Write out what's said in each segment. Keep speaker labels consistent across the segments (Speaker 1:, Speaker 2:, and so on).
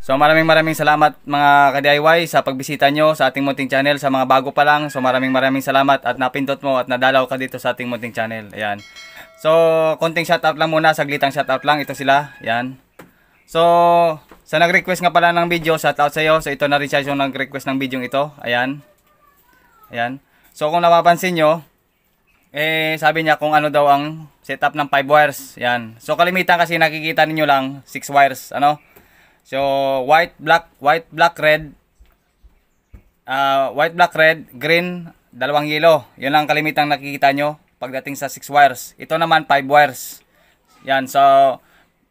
Speaker 1: So maraming maraming salamat mga ka-DIY sa pagbisita nyo sa ating munting channel sa mga bago pa lang. So maraming maraming salamat at napindot mo at nadalaw ka dito sa ating munting channel. Ayan. So konting shoutout lang muna, saglitang shoutout lang. Ito sila. Ayan. So sa nag-request nga pala ng video, shoutout sa iyo. So ito na rin siya yung nag-request ng video ito. Ayan. Ayan. So kung napapansin nyo, eh sabi niya kung ano daw ang setup ng 5 wires. Ayan. So kalimitan kasi nakikita ninyo lang 6 wires. Ano? So, white, black, white, black, red. Uh, white, black, red, green, dalawang yellow. Yun lang kalimitang nakikita nyo pagdating sa 6 wires. Ito naman 5 wires. Yan, so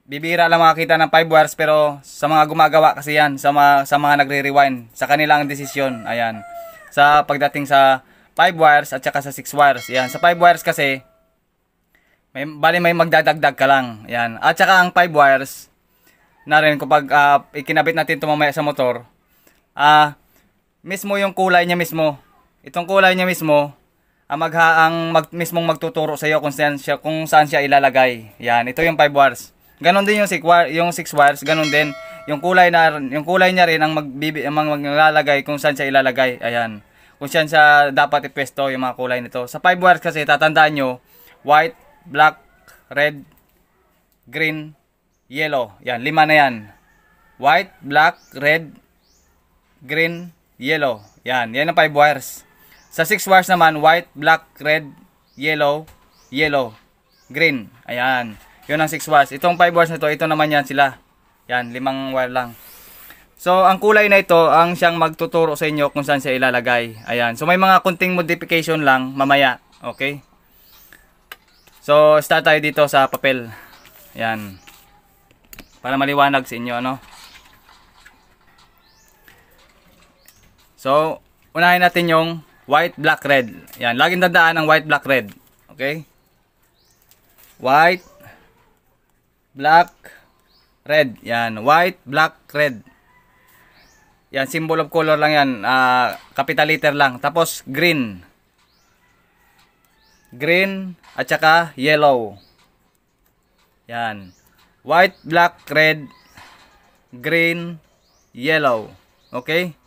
Speaker 1: bibira lang makakita ng 5 wires pero sa mga gumagawa kasi yan, sa mga, sa mga nagre-rewind, sa kanila ang desisyon. Ayan. Sa pagdating sa 5 wires at saka sa 6 wires. Yan, sa 5 wires kasi may bali may magdadagdag ka lang. Yan. At saka ang 5 wires na rin kapag uh, ah, ikinabit natin ito mamaya sa motor, ah, uh, mismo yung kulay niya mismo, itong kulay niya mismo, ang, magha, ang mag, mismong magtuturo sa iyo kung saan siya, kung saan siya ilalagay. Yan, ito yung 5 wires. ganun din yung 6 wires, yung 6 wires, ganun din. Yung kulay na yung kulay niya rin ang magbibi ang maglalagay kung saan siya ilalagay. Ayan. Kung saan siya dapat ipwesto yung mga kulay nito. Sa 5 wires kasi tatandaan nyo, white, black, red, green, yellow. Yan, lima na yan. White, black, red, green, yellow. Yan, yan ang 5 wires. Sa 6 wires naman, white, black, red, yellow, yellow, green. Ayan. Yun ang 6 wires. Itong 5 wires na ito, ito naman yan sila. Yan, limang wire lang. So, ang kulay na ito, ang siyang magtuturo sa inyo kung saan siya ilalagay. Ayan. So, may mga kunting modification lang mamaya. Okay? So, start tayo dito sa papel. Ayan. Para maliwanag sa inyo, no So, unahin natin yung white, black, red. Yan, laging dadaan ang white, black, red. Okay? White, black, red. Yan, white, black, red. Yan, symbol of color lang yan. Uh, capital letter lang. Tapos, green. Green, at saka yellow. Yan. White, black, red, green, yellow. Okay?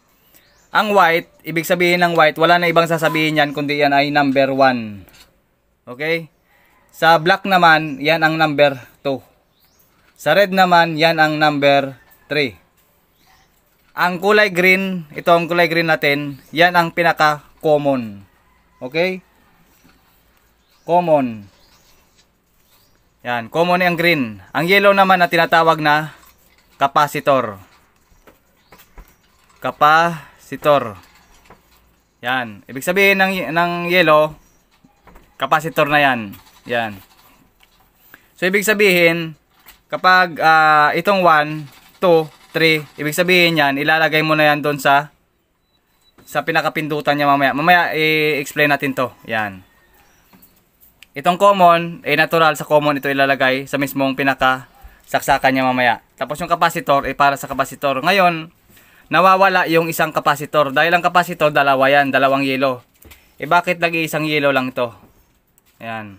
Speaker 1: Ang white, ibig sabihin ng white, wala na ibang sasabihin yan, kundi yan ay number 1. Okay? Sa black naman, yan ang number 2. Sa red naman, yan ang number 3. Ang kulay green, ito ang kulay green natin, yan ang pinaka-common. Okay? Common. Yan, common ang green. Ang yellow naman na tinatawag na capacitor. Capacitor. Yan, ibig sabihin ng ng yellow capacitor na 'yan. Yan. So ibig sabihin kapag uh, itong 1, 2, 3, ibig sabihin 'yan ilalagay mo na 'yan doon sa sa pinakapindutan niya mamaya. Mamaya i-explain natin 'to. Yan. Itong common, eh natural sa common ito ilalagay sa mismong pinaka saksakan niya mamaya. Tapos yung capacitor, eh para sa capacitor. Ngayon, nawawala yung isang capacitor. Dahil ang capacitor, dalawa yan, dalawang yellow. Eh bakit lagi isang yellow lang ito? Ayan.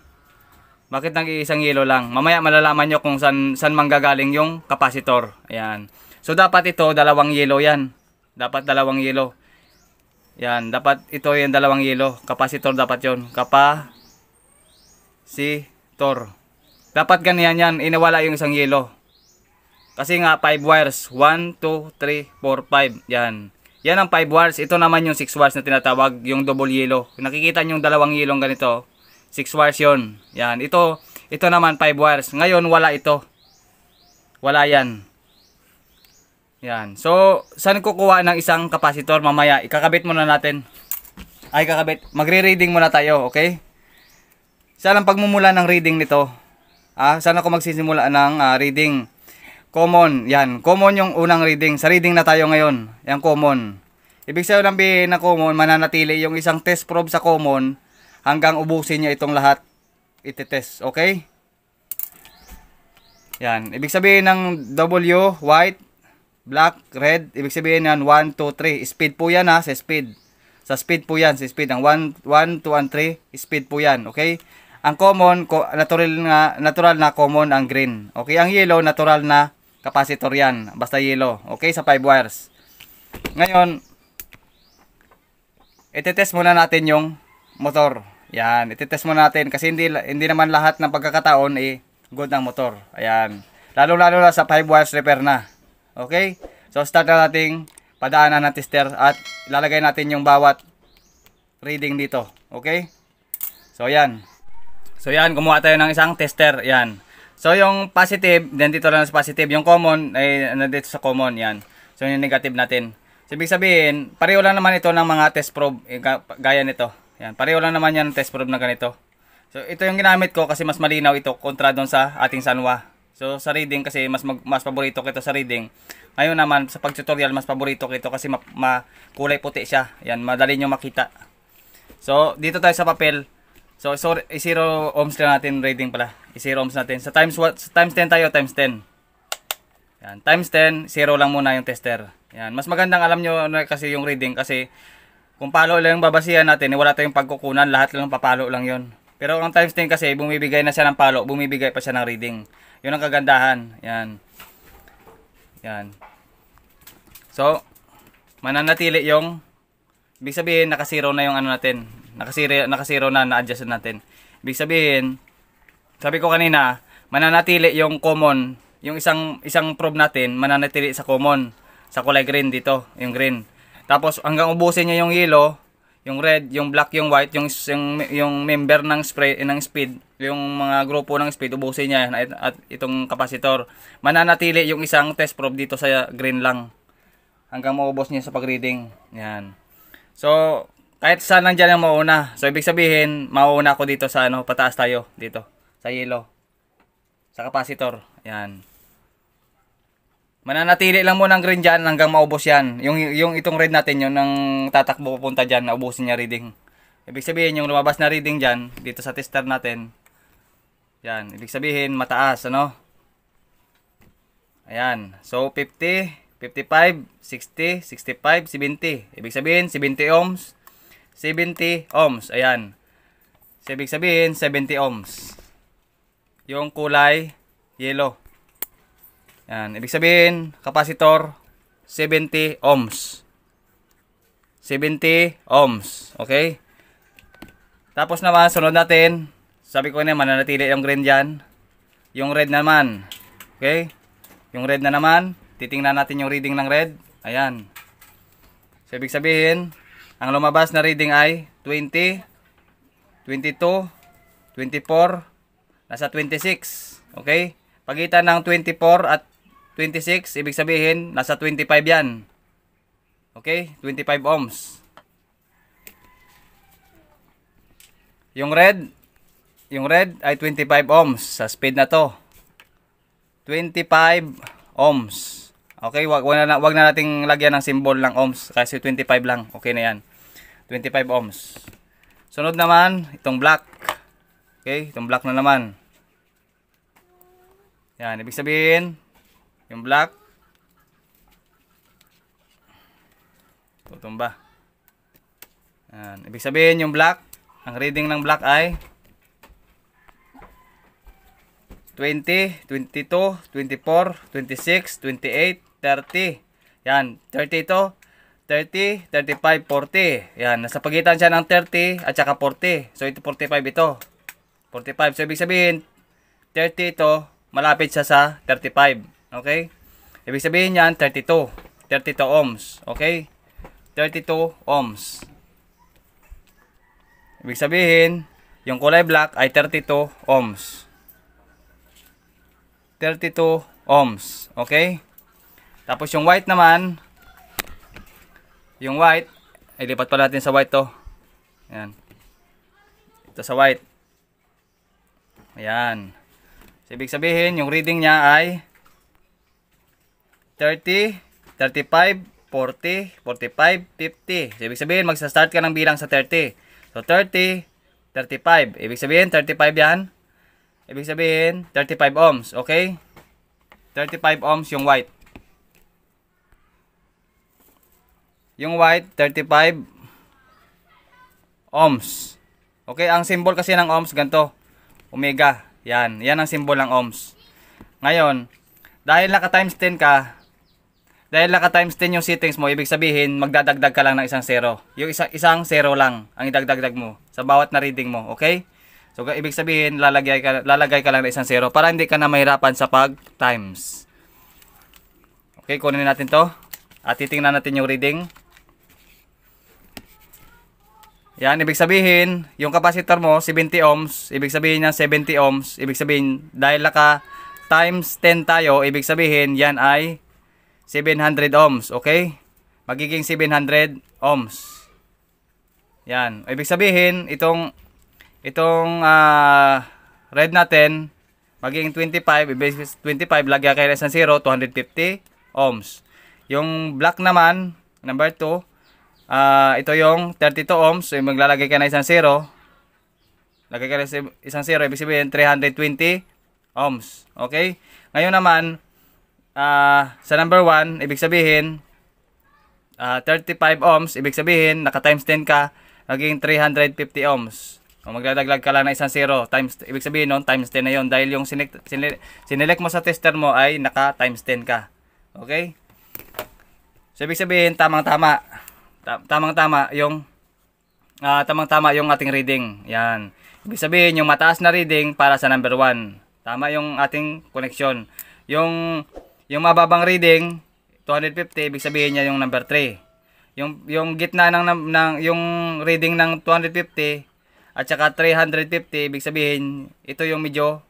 Speaker 1: Bakit nag isang yellow lang? Mamaya malalaman nyo kung saan, saan manggagaling yung capacitor. Ayan. So dapat ito, dalawang yellow yan. Dapat dalawang yellow. Yan, dapat ito yung dalawang yellow. Capacitor dapat yon Kapa, si Thor. Dapat ganyan yan, inawala yung isang yelo. Kasi nga 5 wires, 1, 2, 3, 4, 5, yan. Yan ang 5 wires, ito naman yung 6 wires na tinatawag, yung double yelo. Nakikita nyo yung dalawang yelong ganito, 6 wires yon. Yan, ito, ito naman 5 wires. Ngayon, wala ito. Wala yan. Yan. So, saan kukuha ng isang kapasitor mamaya? Ikakabit muna natin. Ay, kakabit. Magre-reading muna tayo, okay? Sana ang pagmumula ng reading nito. Ah, saan ako magsisimula ng uh, reading. Common, yan. Common yung unang reading. Sa reading na tayo ngayon. Yan, common. Ibig sabihin na common, mananatili yung isang test probe sa common hanggang ubusin niya itong lahat itetest. Okay? Yan. Ibig sabihin ng W, white, black, red. Ibig sabihin yan, 1, 2, 3. Speed po yan ha, sa speed. Sa speed po yan, sa speed. Ang 1, 1 2, and 3, speed po yan. Okay? Ang common, natural na, natural na common ang green. Okay, ang yellow, natural na capacitor yan. Basta yellow. Okay, sa 5 wires. Ngayon, i-test muna natin yung motor. Yan, i-test muna natin kasi hindi, hindi naman lahat ng pagkakataon eh, good ang motor. Ayan. Lalo-lalo na sa 5 wires repair na. Okay? So, start na natin padaanan ng tester at ilalagay natin yung bawat reading dito. Okay? So, 'yan. So yan, kumuha tayo ng isang tester, yan. So yung positive, then dito lang sa positive, yung common ay nandito sa common, yan. So yung negative natin. So ibig sabihin, pareho lang naman ito ng mga test probe, eh, gaya nito. Yan, pareho lang naman yan ng test probe na ganito. So ito yung ginamit ko kasi mas malinaw ito kontra doon sa ating Sanwa. So sa reading kasi mas mag, mas paborito ko ito sa reading. Ngayon naman sa pagtutorial mas paborito ko ito kasi ma, ma kulay puti siya. Yan, madali niyo makita. So dito tayo sa papel. So, so i-0 ohms lang natin rating pala. I-0 ohms natin. Sa times what? Sa times 10 tayo, times 10. Yan, times 10, zero lang muna yung tester. Yan, mas magandang alam nyo na kasi yung reading kasi kung palo lang yung babasihan natin, eh, wala tayong pagkukunan, lahat lang papalo lang yon. Pero ang times 10 kasi bumibigay na siya ng palo, bumibigay pa siya ng reading. Yun ang kagandahan. Yan. Yan. So, mananatili yung ibig sabihin nakasero na yung ano natin, Nakasiro, nakasiro na, na-adjust natin. Ibig sabihin, sabi ko kanina, mananatili yung common, yung isang isang probe natin, mananatili sa common, sa kulay green dito, yung green. Tapos hanggang ubusin niya yung yellow, yung red, yung black, yung white, yung yung, yung member ng spray eh, ng speed, yung mga grupo ng speed ubusin niya at, at itong kapasitor. Mananatili yung isang test probe dito sa green lang hanggang maubos niya sa pagreading. Yan. So kahit saan lang dyan ang mauna. So, ibig sabihin, mauna ako dito sa ano, pataas tayo dito. Sa yellow. Sa capacitor. Yan. Mananatili lang muna ang green dyan hanggang maubos yan. Yung, yung itong red natin, yung nang tatakbo papunta dyan, naubusin niya reading. Ibig sabihin, yung lumabas na reading dyan, dito sa tester natin, yan. Ibig sabihin, mataas, ano? Ayan. So, 50, 55, 60, 65, 70. Ibig sabihin, 70 ohms. 70 ohms. Ayan. So, ibig sabihin, 70 ohms. Yung kulay, yellow. Ayan. Ibig sabihin, kapasitor, 70 ohms. 70 ohms. Okay? Tapos naman, sunod natin. Sabi ko na, mananatili yung green dyan. Yung red naman. Okay? Yung red na naman, titingnan natin yung reading ng red. Ayan. So, ibig sabihin, ang lumabas na reading ay 20, 22, 24, nasa 26. Okay? Pagitan ng 24 at 26, ibig sabihin, nasa 25 yan. Okay? 25 ohms. Yung red, yung red ay 25 ohms sa speed na to. 25 ohms. Okay, wag, wag, na, wag na nating lagyan ng symbol ng ohms kasi 25 lang. Okay na yan. 25 ohms. Sunod naman, itong black. Okay, itong black na naman. Yan, ibig sabihin, yung black, tutumba. Yan, ibig sabihin, yung black, ang reading ng black ay 20, 22, 24, 26, 28, 30. Yan, 30 ito, 30, 35, 40. Yan, nasa pagitan siya ng 30 at saka 40. So ito 45 ito. 45. So ibig sabihin 30 ito, malapit siya sa 35. Okay? Ibig sabihin niyan 32. 32 ohms. Okay? 32 ohms. Ibig sabihin, yung kulay black ay 32 ohms. 32 ohms. Okay? Tapos yung white naman, yung white, ilipat lipat pala natin sa white to. Ayan. Ito sa white. Ayan. So, ibig sabihin, yung reading niya ay 30, 35, 40, 45, 50. So, ibig sabihin, magsa-start ka ng bilang sa 30. So, 30, 35. Ibig sabihin, 35 yan. Ibig sabihin, 35 ohms. Okay? 35 ohms yung white. Yung white, 35 ohms. Okay, ang symbol kasi ng ohms ganto. Omega. Yan, yan ang symbol ng ohms. Ngayon, dahil naka times 10 ka, dahil naka times 10 yung settings mo, ibig sabihin magdadagdag ka lang ng isang zero. Yung isa, isang zero lang ang idagdagdag mo sa bawat na reading mo, okay? So ibig sabihin lalagay ka lalagay ka lang ng isang zero para hindi ka na mahirapan sa pag times. Okay, kunin natin 'to. At titingnan natin yung reading. Yan, ibig sabihin, yung capacitor mo, 70 ohms, ibig sabihin niya 70 ohms, ibig sabihin, dahil naka times 10 tayo, ibig sabihin, yan ay 700 ohms, okay? Magiging 700 ohms. Yan, ibig sabihin, itong, itong uh, red natin, magiging 25, ibig 25, lagyan kayo ng 0, 250 ohms. Yung black naman, number 2, uh, ito yung 32 ohms. So, maglalagay ka na isang 0. Lagay ka na isang 0. Ibig sabihin, 320 ohms. Okay? Ngayon naman, uh, sa number 1, ibig sabihin, uh, ah, 35 ohms. Ibig sabihin, naka times 10 ka, naging 350 ohms. O maglalaglag ka lang ng isang 0. Times, ibig sabihin nun, times 10 na yon Dahil yung sinilek, sinilek mo sa tester mo ay naka times 10 ka. Okay? So, ibig sabihin, tamang-tama tamang-tama yung uh, tamang-tama yung ating reading. Yan. Ibig sabihin, yung mataas na reading para sa number 1. Tama yung ating connection. Yung, yung mababang reading, 250, ibig sabihin niya yung number 3. Yung, yung gitna ng, ng, ng yung reading ng 250 at saka 350, ibig sabihin, ito yung medyo,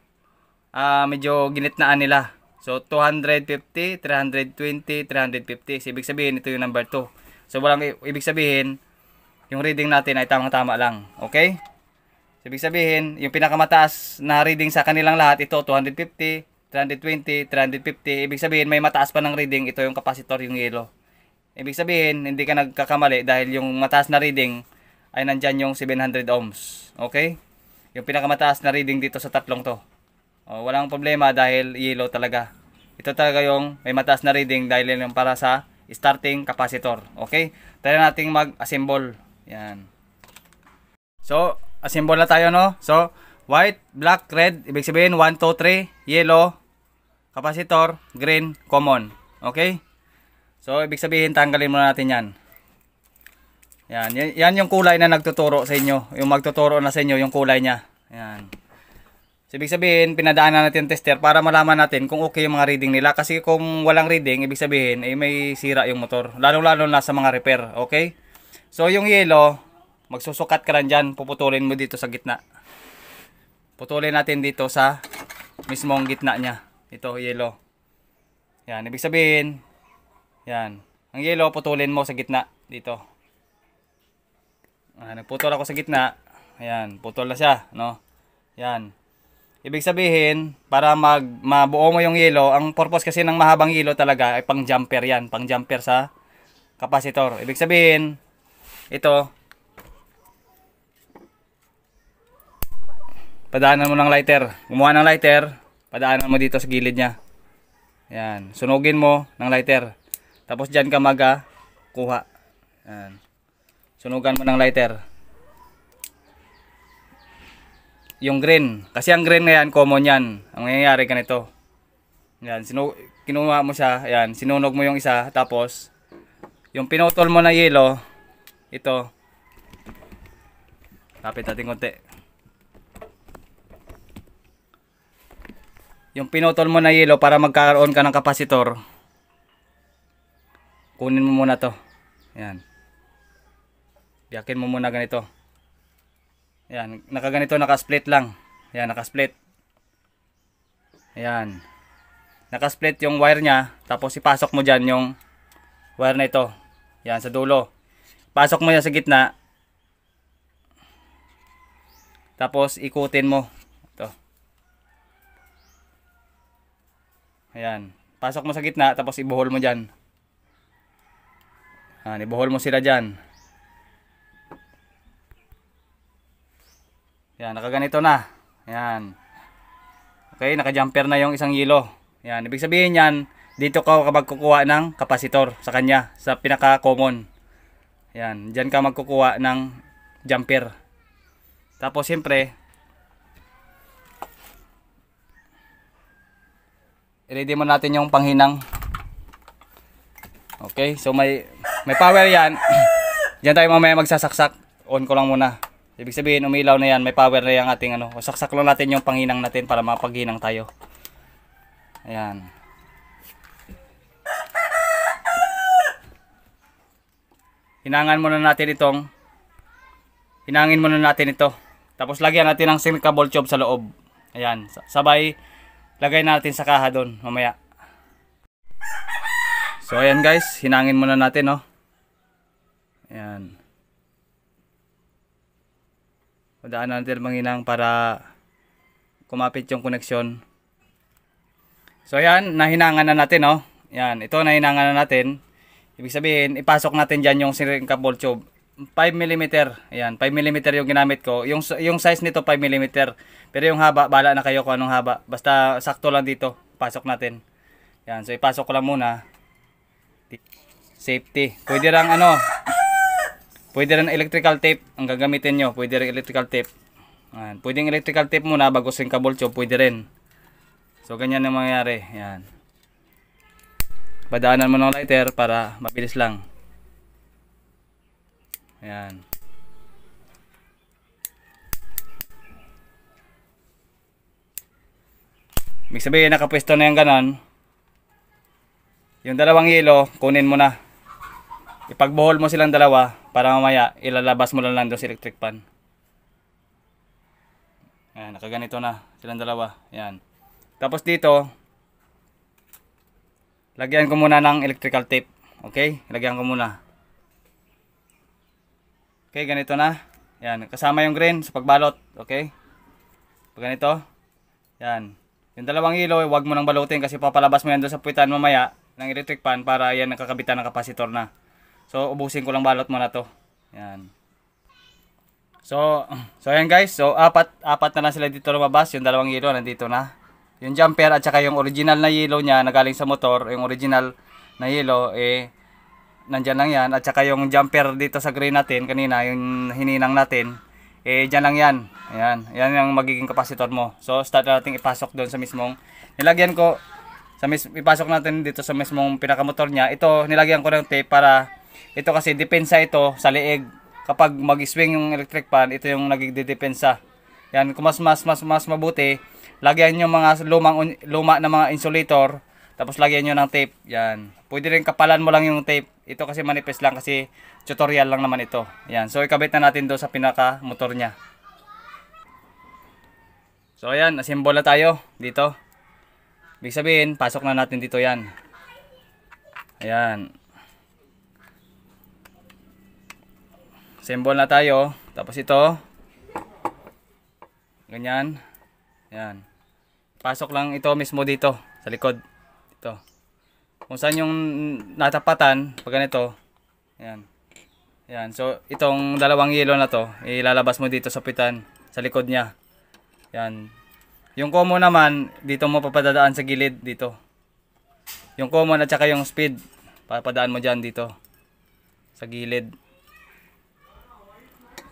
Speaker 1: uh, medyo ginitnaan nila. So, 250, 320, 350. So, ibig sabihin, ito yung number 2. So, walang ibig sabihin, yung reading natin ay tamang-tama lang. Okay? So, ibig sabihin, yung pinakamataas na reading sa kanilang lahat, ito 250, 320, 350. Ibig sabihin, may mataas pa ng reading. Ito yung kapasitor, yung yellow. Ibig sabihin, hindi ka nagkakamali dahil yung mataas na reading ay nandyan yung 700 ohms. Okay? Yung pinakamataas na reading dito sa tatlong to. O, walang problema dahil yellow talaga. Ito talaga yung may mataas na reading dahil yung para sa starting capacitor. Okay? Tara nating mag-assemble. Yan. So, assemble na tayo, no? So, white, black, red, ibig sabihin 1, 2, 3, yellow, capacitor, green, common. Okay? So, ibig sabihin, tanggalin muna natin yan. Yan, yan yung kulay na nagtuturo sa inyo. Yung magtuturo na sa inyo, yung kulay niya. Yan. So, ibig sabihin, pinadaanan natin tester para malaman natin kung okay yung mga reading nila. Kasi kung walang reading, ibig sabihin, eh, may sira yung motor. Lalo-lalo na sa mga repair, okay? So, yung yellow, magsusukat ka lang dyan, puputulin mo dito sa gitna. Putulin natin dito sa mismong gitna niya. Ito, yellow. Yan, ibig sabihin, yan. Ang yellow, putulin mo sa gitna, dito. Ah, nagputol ako sa gitna. Ayan, putol na siya, no? Yan. Ibig sabihin, para mag mabuo mo yung yelo, ang purpose kasi ng mahabang yelo talaga ay pang jumper yan, pang jumper sa kapasitor. Ibig sabihin, ito, padaanan mo ng lighter. Gumawa ng lighter, padaanan mo dito sa gilid niya. Yan, sunugin mo ng lighter. Tapos dyan ka mag ah, kuha. Yan. Sunugan mo ng lighter. yung green. Kasi ang green ngayon, common yan. Ang nangyayari ganito. Yan, sino, kinuha mo siya, yan, sinunog mo yung isa, tapos, yung pinutol mo na yellow, ito, tapit natin konti. Yung pinutol mo na yellow para magkaroon ka ng kapasitor, kunin mo muna to. Yan. Biyakin mo muna ganito. Ayan, nakaganito, naka-split lang. Ayan, naka-split. Ayan. Naka-split yung wire niya, tapos ipasok mo diyan yung wire na ito. Ayan, sa dulo. Pasok mo yan sa gitna. Tapos, ikutin mo. Ito. Ayan. Pasok mo sa gitna, tapos ibuhol mo dyan. Ayan, ibuhol mo sila dyan. Yan, nakaganito na. Yan. Okay, naka-jumper na yung isang yelo. Yan, ibig sabihin yan, dito ka magkukuha ng kapasitor sa kanya, sa pinaka-common. Yan, diyan ka magkukuha ng jumper. Tapos, siyempre, i-ready mo natin yung panghinang. Okay, so may, may power yan. Diyan tayo mamaya magsasaksak. On ko lang muna. Ibig sabihin, umilaw na yan. May power na yung ating ano. O saksak lang natin yung panghinang natin para mapaghinang tayo. Ayan. Hinangan muna natin itong hinangin muna natin ito. Tapos lagyan natin ng ball tube sa loob. Ayan. Sabay lagay natin sa kaha doon mamaya. So ayan guys, hinangin muna natin no. Ayan. Madaan na natin manginang para kumapit yung connection. So ayan, nahinangan na natin no. Oh. Yan, ito nahinangan na natin. Ibig sabihin, ipasok natin diyan yung syringe cable tube. 5 mm. Ayan, 5 mm yung ginamit ko. Yung, yung size nito 5 mm. Pero yung haba, bala na kayo kung anong haba. Basta sakto lang dito. Pasok natin. Yan, so ipasok ko lang muna. Safety. Pwede lang ano, Pwede rin electrical tape ang gagamitin nyo. Pwede rin electrical tape. Ayan. Pwede yung electrical tape muna bago sing kabol tube. Pwede rin. So, ganyan ang mangyayari. Ayan. Badaanan mo ng lighter para mabilis lang. Ayan. Ibig sabihin, nakapwesto na yung ganon. Yung dalawang yelo, kunin mo na. Ipagbohol mo silang dalawa para mamaya, ilalabas mo lang lang doon si electric pan. Ayan, nakaganito na silang dalawa. Ayan. Tapos dito, lagyan ko muna ng electrical tape. Okay? Lagyan ko muna. Okay, ganito na. Ayan, kasama yung green sa pagbalot. Okay? Pag ganito. Ayan. Yung dalawang hilo, wag mo nang balutin kasi papalabas mo yan doon sa puwitan mamaya ng electric pan para yan nakakabitan ng kapasitor na. So, ubusin ko lang balot muna to. Ayun. So, so ayan guys. So, apat, apat na lang sila dito lumabas. Yung dalawang yellow, nandito na. Yung jumper at saka yung original na yellow niya, na galing sa motor, yung original na yellow, eh, nandiyan lang yan. At saka yung jumper dito sa green natin, kanina, yung hininang natin, eh, dyan lang yan. Ayan. Yan yung magiging kapasitor mo. So, start na natin ipasok doon sa mismong, nilagyan ko, sa mis ipasok natin dito sa mismong pinakamotor niya. Ito, nilagyan ko ng tape para ito kasi depensa ito sa leeg. Kapag mag-swing yung electric fan, ito yung nagigdedepensa. Yan, kung mas mas mas mas mabuti, lagyan niyo mga lumang luma na mga insulator, tapos lagyan niyo ng tape. Yan. Pwede rin kapalan mo lang yung tape. Ito kasi manifest lang kasi tutorial lang naman ito. Yan. So ikabit na natin do sa pinaka motor niya. So ayan, assemble na tayo dito. big sabihin, pasok na natin dito yan. Ayan. Symbol na tayo. Tapos ito. Ganyan. Ayan. Pasok lang ito mismo dito. Sa likod. Ito. Kung saan yung natapatan, pag ganito. Ayan. Ayan. So, itong dalawang yellow na to, ilalabas mo dito sa pitan. Sa likod niya. Ayan. Yung komo naman, dito mo papadadaan sa gilid. Dito. Yung common at saka yung speed. Papadaan mo dyan dito. Sa gilid.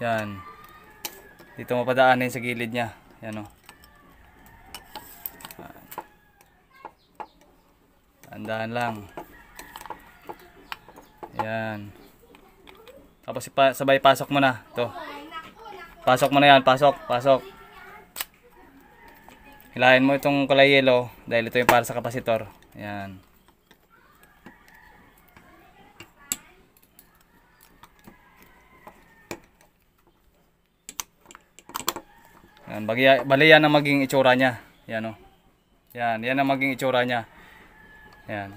Speaker 1: Yan. Dito mapadaan mapadaanin sa gilid niya. Yan o. Oh. Andahan lang. Yan. Tapos sabay pasok mo na. Ito. Pasok mo na yan. Pasok. Pasok. Hilahin mo itong kulay yellow dahil ito yung para sa kapasitor. Yan. Yan, bagya, bali yan ang maging itsura niya. Yan o. Oh. Yan, yan ang maging itsura niya. Yan.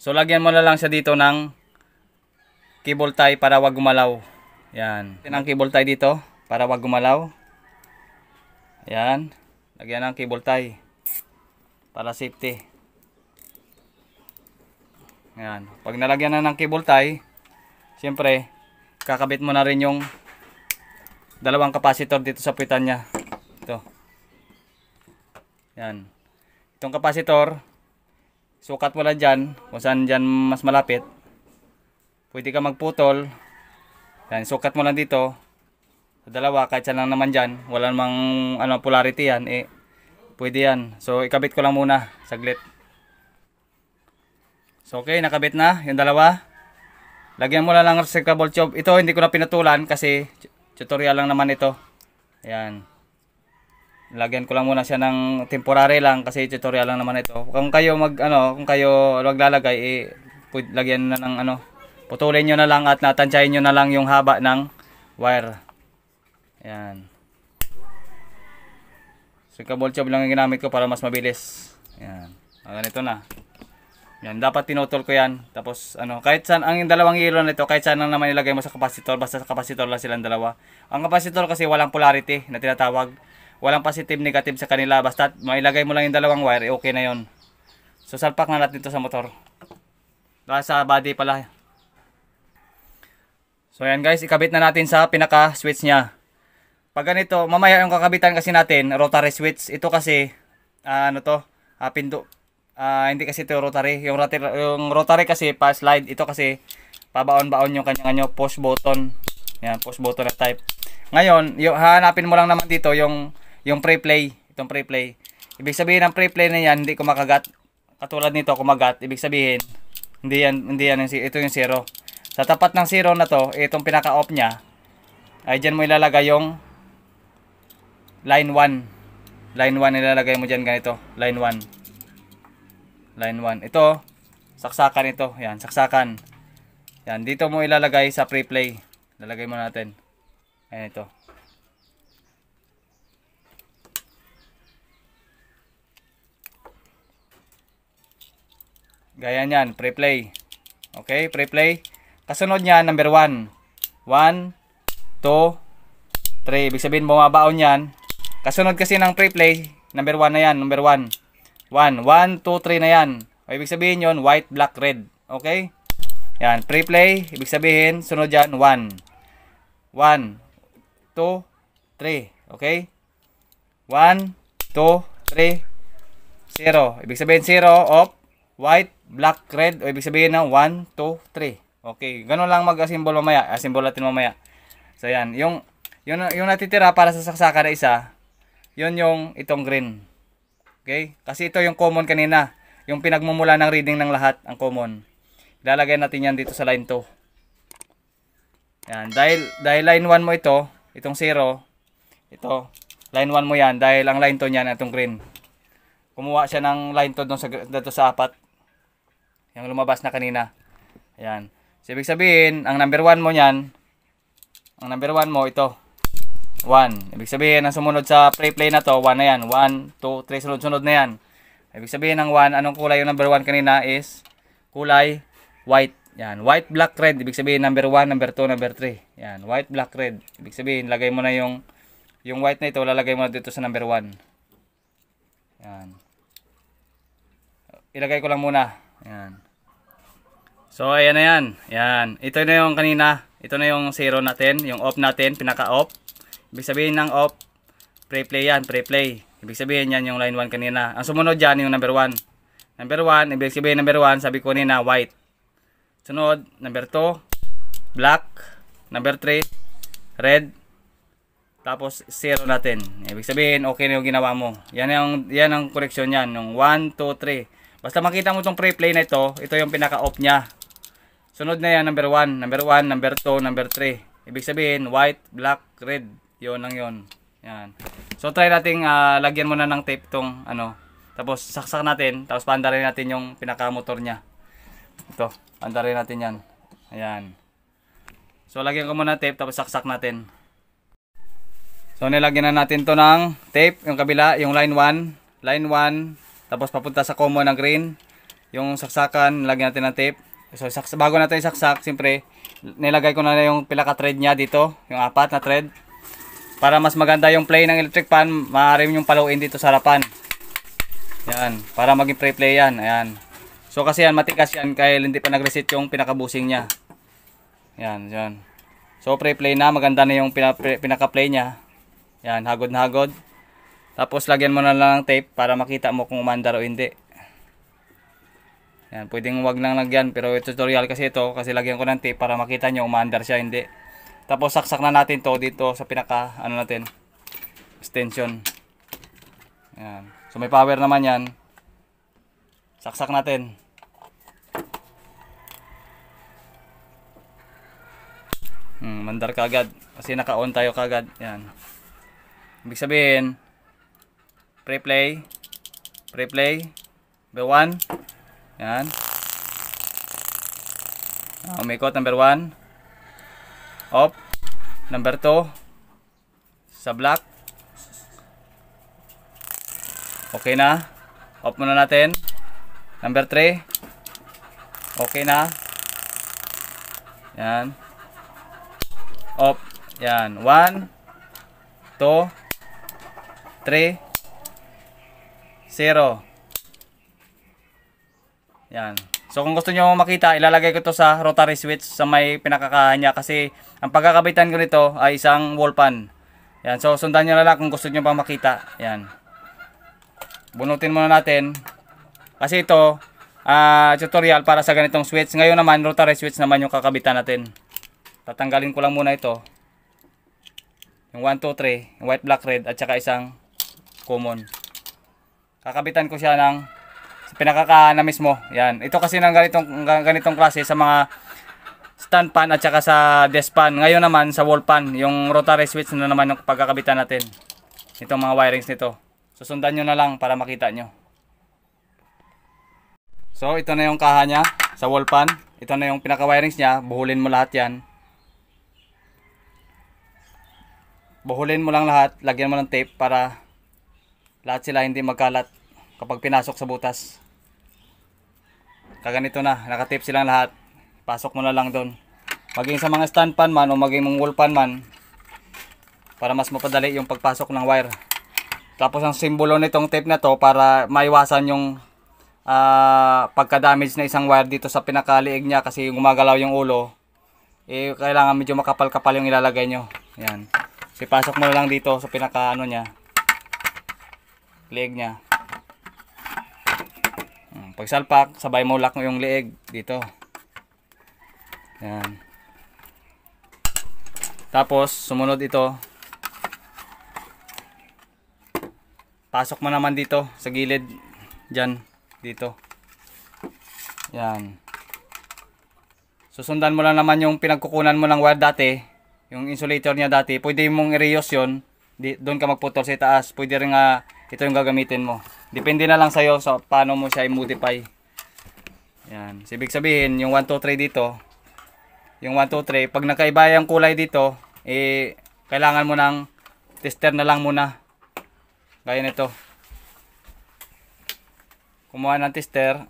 Speaker 1: So lagyan mo na lang siya dito ng cable tie para wag gumalaw. Yan. Yan ang cable tie dito para wag gumalaw. Yan. Lagyan ng cable tie para safety. Yan. Pag nalagyan na ng cable tie, siyempre, kakabit mo na rin yung dalawang kapasitor dito sa puwitan niya. Ito. Yan. Itong kapasitor, sukat mo lang dyan, kung saan dyan mas malapit. Pwede ka magputol. Yan, sukat mo lang dito. Sa dalawa, kahit saan lang naman dyan, wala namang ano, polarity yan, eh, pwede yan. So, ikabit ko lang muna, saglit. So, okay, nakabit na, yung dalawa. Lagyan mo lang ng recyclable tube. Ito, hindi ko na pinatulan kasi tutorial lang naman ito ayan lagyan ko lang muna siya ng temporary lang kasi tutorial lang naman ito kung kayo mag ano kung kayo maglalagay eh, lagyan na ng ano putulin nyo na lang at natansyahin nyo na lang yung haba ng wire ayan so kabol tube lang yung ginamit ko para mas mabilis ayan ah, ganito na yan, dapat tinutol ko yan. Tapos, ano, kahit saan, ang dalawang yellow na ito, kahit saan lang naman ilagay mo sa kapasitor, basta sa kapasitor lang silang dalawa. Ang kapasitor kasi walang polarity na tinatawag. Walang positive, negative sa kanila. Basta mailagay mo lang yung dalawang wire, okay na yon So, salpak na natin ito sa motor. Ah, sa body pala. So, yan guys, ikabit na natin sa pinaka-switch niya. Pag ganito, mamaya yung kakabitan kasi natin, rotary switch. Ito kasi, uh, ano to, uh, ah, pindo, Uh, hindi kasi ito rotary. Yung rotary, yung rotary kasi pa slide. Ito kasi pabaon-baon yung kanya kanya push button. Yan, push button na type. Ngayon, yung, hanapin mo lang naman dito yung yung pre-play. Itong pre-play. Ibig sabihin ng pre-play na yan, hindi kumakagat. Katulad nito, kumagat. Ibig sabihin, hindi yan, hindi yan. Ito yung zero. Sa tapat ng zero na to, itong pinaka-off niya, ay dyan mo ilalagay yung line 1. Line 1 ilalagay mo dyan ganito. Line 1. Line 1. Ito, saksakan ito. Yan, saksakan. Yan, dito mo ilalagay sa preplay Lalagay mo natin. Ayan ito. Gaya niyan, preplay Okay, preplay Kasunod niyan, number 1. 1, 2, 3. Ibig sabihin, bumabaon yan. Kasunod kasi ng preplay, number 1 na yan, number 1. 1. 1, 2, 3 na yan. O, ibig sabihin yon white, black, red. Okay? Yan. Pre-play. Ibig sabihin, sunod dyan, 1. 1, 2, 3. Okay? 1, 2, 3, 0. Ibig sabihin 0 of white, black, red. O ibig sabihin ng 1, 2, 3. Okay. Ganun lang mag-assemble mamaya. Assemble natin mamaya. So, yan. Yung, yung, yung natitira para sa saksaka na isa, yun yung itong green. Okay? Kasi ito yung common kanina. Yung pinagmumula ng reading ng lahat, ang common. Ilalagay natin yan dito sa line 2. Yan. Dahil, dahil line 1 mo ito, itong 0, ito, line 1 mo yan. Dahil ang line 2 niyan, itong green. Kumuha siya ng line 2 doon sa, dito sa apat. Yung lumabas na kanina. Ayan. So, ibig sabihin, ang number 1 mo niyan, ang number 1 mo, ito. 1. Ibig sabihin, ang sumunod sa play-play na to, 1 na yan. 1, 2, 3, sunod-sunod na yan. Ibig sabihin ng 1, anong kulay yung number 1 kanina is kulay white. Yan, white, black, red. Ibig sabihin number 1, number 2, number 3. Yan, white, black, red. Ibig sabihin, lagay mo na yung yung white na ito, lalagay mo na dito sa number 1. Yan. Ilagay ko lang muna. Yan. So, ayan na yan. Yan. Ito na yung kanina. Ito na yung 0 natin. Yung off natin. Pinaka-off. Ibig sabihin ng off, pre-play yan, pre-play. Ibig sabihin yan yung line 1 kanina. Ang sumunod dyan yung number 1. Number 1, ibig sabihin number 1, sabi ko nina white. Sunod, number 2, black. Number 3, red. Tapos 0 natin. Ibig sabihin okay na yung ginawa mo. Yan ang yan ang correction yan, yung 1 2 3. Basta makita mo tong pre-play na ito, ito yung pinaka-off niya. Sunod na yan number 1, number 1, number 2, number 3. Ibig sabihin white, black, red. Yun lang yon Yan. So try natin uh, ah, lagyan muna ng tape tong ano. Tapos saksak natin. Tapos pandarin natin yung pinaka-motor niya. Ito. Andarin natin yan. Ayan. So lagyan ko muna tape tapos saksak natin. So nilagyan na natin to ng tape. Yung kabila, yung line 1. Line 1. Tapos papunta sa common ng green. Yung saksakan, nilagyan natin ng tape. So saks bago natin isaksak, siyempre nilagay ko na yung pilaka thread niya dito. Yung apat na thread. Para mas maganda yung play ng electric pan, maaari yung paluin dito sa harapan. Yan, para maging pre play yan. Ayan. So kasi yan, matikas yan kaya hindi pa nag-reset yung pinakabusing niya. Yan, yan. So pre play na, maganda na yung pinaka-play niya. Yan, hagod na hagod. Tapos lagyan mo na lang ng tape para makita mo kung umandar o hindi. Yan, pwedeng wag lang lagyan pero tutorial kasi ito kasi lagyan ko ng tape para makita nyo umaandar siya hindi. Tapos saksak na natin to dito sa pinaka ano natin extension. Ayan. So may power naman 'yan. Saksak natin. Hmm, mandar kagad kasi naka-on tayo kagad. Ayan. Ibig sabihin pre-play pre-play number 1. Ayan. Uh, umikot number 1. Up. number 2 sa black okay na off muna natin number 3 okay na yan Up. yan 1 2 3 0 yan So kung gusto nyo makita, ilalagay ko to sa rotary switch sa may pinakakanya kasi ang pagkakabitan ko nito ay isang wall pan. Yan. So sundan niyo na lang kung gusto niyo pang makita. Yan. Bunutin muna natin. Kasi ito, uh, tutorial para sa ganitong switch. Ngayon naman, rotary switch naman yung kakabitan natin. Tatanggalin ko lang muna ito. Yung 1, 2, 3, white, black, red at saka isang common. Kakabitan ko siya ng sa pinakakaanan mismo. Yan. Ito kasi ng ganitong, ganitong klase sa mga stand pan at saka sa desk pan. Ngayon naman sa wall pan, yung rotary switch na naman yung pagkakabitan natin. Itong mga wirings nito. Susundan nyo na lang para makita nyo. So ito na yung kaha niya sa wall pan. Ito na yung pinaka-wirings niya. Buhulin mo lahat yan. Buhulin mo lang lahat. Lagyan mo ng tape para lahat sila hindi magkalat kapag pinasok sa butas kaganito na nakatip silang lahat pasok mo na lang doon maging sa mga stand pan man o maging mong wall pan man para mas mapadali yung pagpasok ng wire tapos ang simbolo nitong tape na to para maiwasan yung uh, pagka-damage na isang wire dito sa pinakaliig niya kasi gumagalaw yung ulo eh kailangan medyo makapal-kapal yung ilalagay nyo yan. si pasok mo na lang dito sa pinaka ano niya. Leg niya. Pagsalpak, sabay mo lock mo yung leeg dito. Yan. Tapos, sumunod ito. Pasok mo naman dito sa gilid. Diyan. Dito. Yan. Susundan mo lang naman yung pinagkukunan mo ng wire dati. Yung insulator niya dati. Pwede mong i-reuse yun. Doon ka magputol sa taas. Pwede rin nga ito yung gagamitin mo. Depende na lang sa'yo sa so paano mo siya i-modify. Yan. So, ibig sabihin, yung 1, 2, 3 dito, yung 1, 2, 3, pag nakaiba yung kulay dito, eh, kailangan mo ng tester na lang muna. Gaya nito. Kumuha ng tester.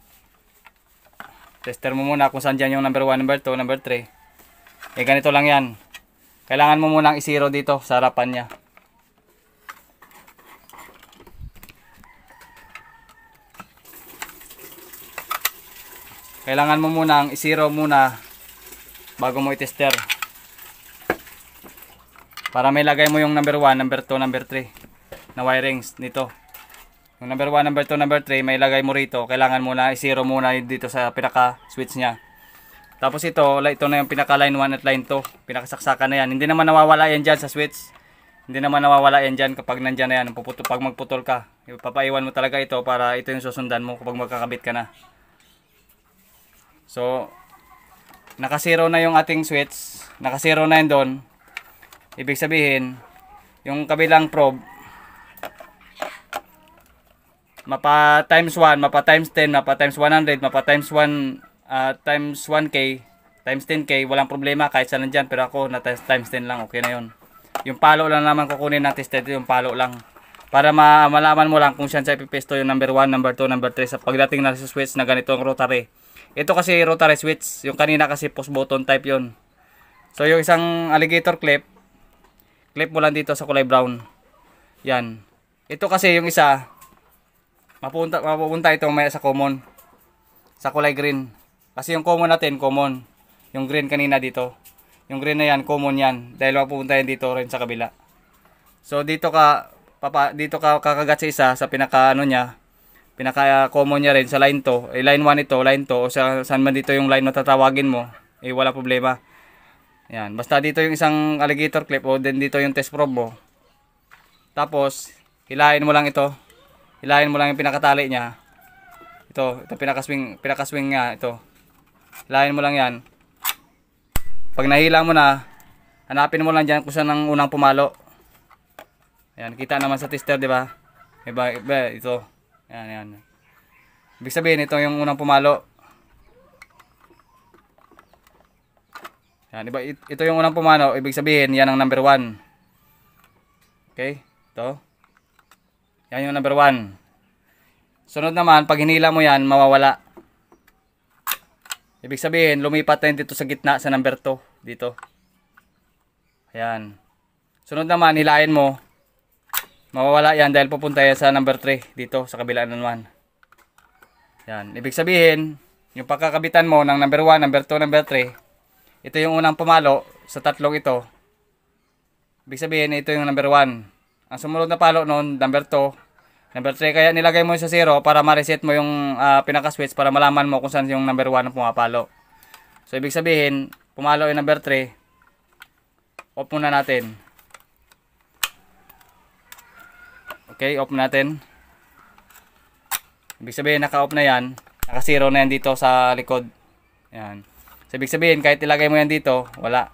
Speaker 1: Tester mo muna kung saan dyan yung number 1, number 2, number 3. Eh, ganito lang yan. Kailangan mo muna munang isiro dito sa harapan niya. kailangan mo muna ang isiro muna bago mo i para may lagay mo yung number 1, number 2, number 3 na wirings nito yung number 1, number 2, number 3 may lagay mo rito kailangan muna isiro muna dito sa pinaka switch nya tapos ito, ito na yung pinaka line 1 at line 2 pinakasaksakan na yan hindi naman nawawala yan dyan sa switch hindi naman nawawala yan dyan kapag nandyan na yan pag magputol ka ipapaiwan mo talaga ito para ito yung susundan mo kapag magkakabit ka na So, nakasero na yung ating switch. Nakasero na yun doon. Ibig sabihin, yung kabilang probe, mapa times 1, mapa times 10, mapa times 100, mapa times 1, uh, ah, times 1K, times 10K, walang problema kahit saan nandyan. Pero ako, na times, times 10 lang, okay na yun. Yung palo lang naman kukunin natin steady, yung palo lang. Para ma malaman mo lang kung saan sa ipipisto yung number 1, number 2, number 3. Sa pagdating na sa switch na ganito ang rotary, ito kasi rotary switch. Yung kanina kasi push button type yon. So yung isang alligator clip, clip mo lang dito sa kulay brown. Yan. Ito kasi yung isa, mapunta, mapupunta ito maya sa common. Sa kulay green. Kasi yung common natin, common. Yung green kanina dito. Yung green na yan, common yan. Dahil mapupunta yan dito rin sa kabila. So dito ka, papa, dito ka kakagat sa isa, sa pinaka ano niya, pinaka-common niya rin sa line to, eh, line 1 ito, line to, o sa, saan man dito yung line na tatawagin mo, eh wala problema. Yan, basta dito yung isang alligator clip, o then dito yung test probe mo. Tapos, hilahin mo lang ito, hilahin mo lang yung pinakatali niya. Ito, ito pinakaswing, pinakaswing nga, ito. Hilahin mo lang yan. Pag nahila mo na, hanapin mo lang dyan kung saan ang unang pumalo. Ayan, kita naman sa tester, di ba? Iba, iba, ito. Ayan, yan. Ibig sabihin, ito yung unang pumalo. Yan, iba, ito yung unang pumalo. Ibig sabihin, yan ang number 1. Okay? Ito. Yan yung number 1. Sunod naman, pag hinila mo yan, mawawala. Ibig sabihin, lumipat na dito sa gitna, sa number 2. Dito. Ayan. Sunod naman, hilayan mo mawawala yan dahil pupunta yan sa number 3 dito sa kabilaan ng 1. Yan. Ibig sabihin, yung pagkakabitan mo ng number 1, number 2, number 3, ito yung unang pumalo sa tatlong ito. Ibig sabihin, ito yung number 1. Ang sumunod na palo noon, number 2, number 3. Kaya nilagay mo sa 0 para ma-reset mo yung uh, pinaka-switch para malaman mo kung saan yung number 1 ang pumapalo. So, ibig sabihin, pumalo yung number 3, off na natin. Okay, off natin. Ibig sabihin, naka-off na yan. Naka-zero na yan dito sa likod. Yan. So, ibig sabihin, kahit ilagay mo yan dito, wala.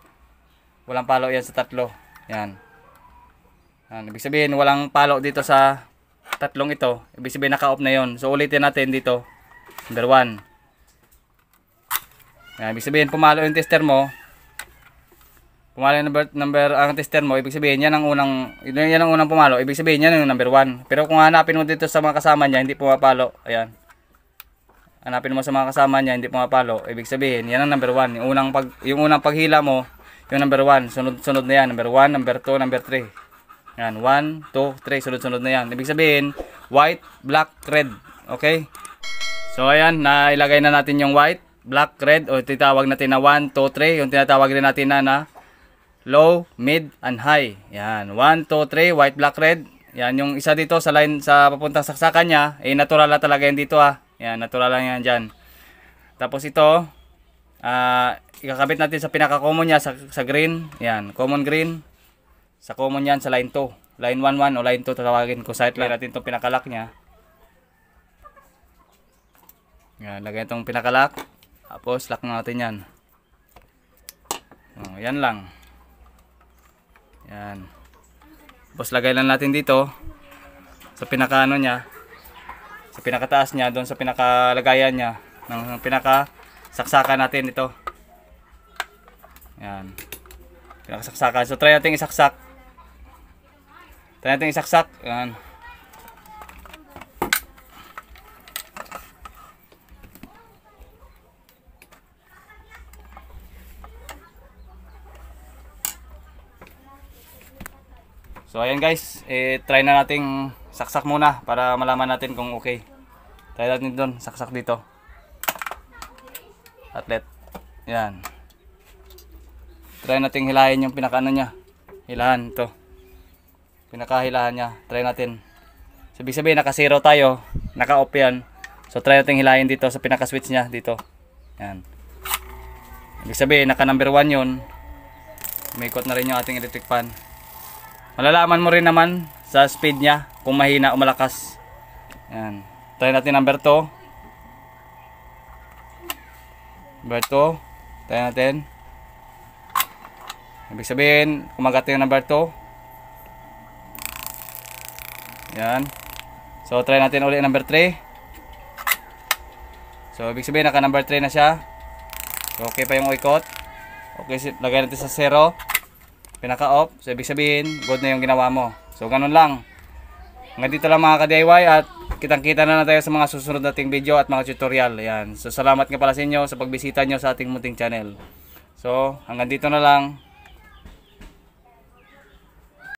Speaker 1: Walang palo yan sa tatlo. Yan. yan. Ibig sabihin, walang palo dito sa tatlong ito. Ibig sabihin, naka-off na yon So, ulitin natin dito. Number 1. Ibig sabihin, pumalo yung tester mo pumalo number number ah, ang tester mo, ibig sabihin yan ang unang yan ang unang pumalo, ibig sabihin yan yung number 1. Pero kung hanapin mo dito sa mga kasama niya, hindi pumapalo. Ayan. Hanapin mo sa mga kasama niya, hindi pumapalo. Ibig sabihin, yan ang number 1. Yung unang pag yung unang paghila mo, yung number 1, sunod-sunod na yan, number 1, number 2, number 3. Yan, 1, 2, 3, sunod-sunod na yan. Ibig sabihin, white, black, red. Okay? So ayan, nailagay na natin yung white, black, red o tinatawag natin na 1, 2, 3, yung tinatawag din natin na na low, mid, and high. Yan. 1, 2, 3, white, black, red. Yan yung isa dito sa line sa papuntang saksakan niya. Eh natural na talaga yan dito ah. Yan, natural lang yan dyan. Tapos ito, uh, ikakabit natin sa pinaka-common niya sa, sa green. Yan, common green. Sa common yan sa line 2. Line 11 o line 2 tatawagin ko. Sight line natin itong pinakalock niya. Yan, lagay itong pinakalock. Tapos lock natin yan. Oh, yan lang. Yan. Tapos lagay lang natin dito sa pinakaano niya sa pinakataas niya doon sa pinakalagayan niya ng pinaka saksakan natin ito. Yan. Pinakasaksakan. So try natin isaksak. Try natin isaksak. Yan. So ayan guys, eh, try na nating saksak muna para malaman natin kung okay. Try natin doon, saksak dito. Atlet. Yan. Try nating hilahin yung pinakaano niya. Hilahan to. Pinakahilahan niya. Try natin. Sabi sabihin naka zero tayo, naka off yan. So try nating hilahin dito sa pinaka switch niya dito. Yan. Ibig sabihin naka number 1 yon. Umikot na rin yung ating electric fan malalaman mo rin naman sa speed niya kung mahina o malakas yan try natin number 2 number 2 try natin ibig sabihin kumagat yung number 2 yan so try natin ulit number 3 so ibig sabihin naka number 3 na siya so, okay pa yung uikot okay lagay natin sa 0 pinaka-off. So, ibig sabihin, good na yung ginawa mo. So, ganun lang. Nga dito lang mga ka-DIY at kitang-kita na, na tayo sa mga susunod nating video at mga tutorial. Ayan. So, salamat nga pala sa inyo sa pagbisita nyo sa ating munting channel. So, hanggang dito na lang.